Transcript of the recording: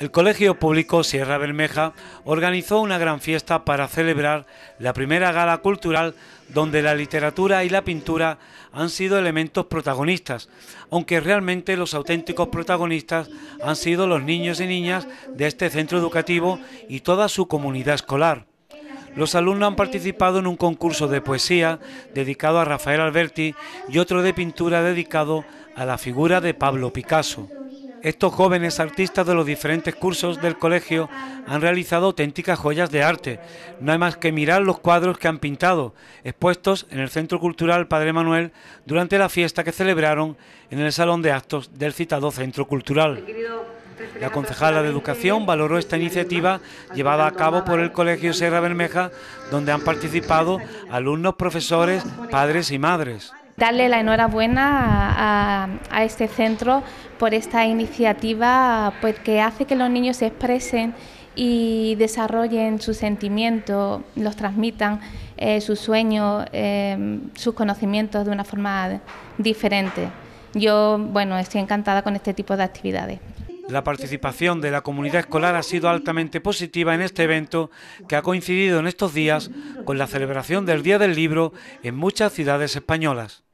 El Colegio Público Sierra Bermeja organizó una gran fiesta para celebrar la primera gala cultural donde la literatura y la pintura han sido elementos protagonistas, aunque realmente los auténticos protagonistas han sido los niños y niñas de este centro educativo y toda su comunidad escolar. Los alumnos han participado en un concurso de poesía dedicado a Rafael Alberti y otro de pintura dedicado a la figura de Pablo Picasso. Estos jóvenes artistas de los diferentes cursos del colegio han realizado auténticas joyas de arte. No hay más que mirar los cuadros que han pintado, expuestos en el Centro Cultural Padre Manuel durante la fiesta que celebraron en el Salón de Actos del citado Centro Cultural. La concejala de Educación valoró esta iniciativa llevada a cabo por el Colegio Sierra Bermeja, donde han participado alumnos, profesores, padres y madres darle la enhorabuena a, este centro por esta iniciativa pues, que hace que los niños se expresen y desarrollen sus sentimientos, los transmitan, eh, sus sueños, em, sus conocimientos de una forma diferente. Yo, bueno, estoy encantada con este tipo de actividades. La participación de la comunidad escolar ha sido altamente positiva en este evento que ha coincidido en estos días con la celebración del Día del Libro en muchas ciudades españolas.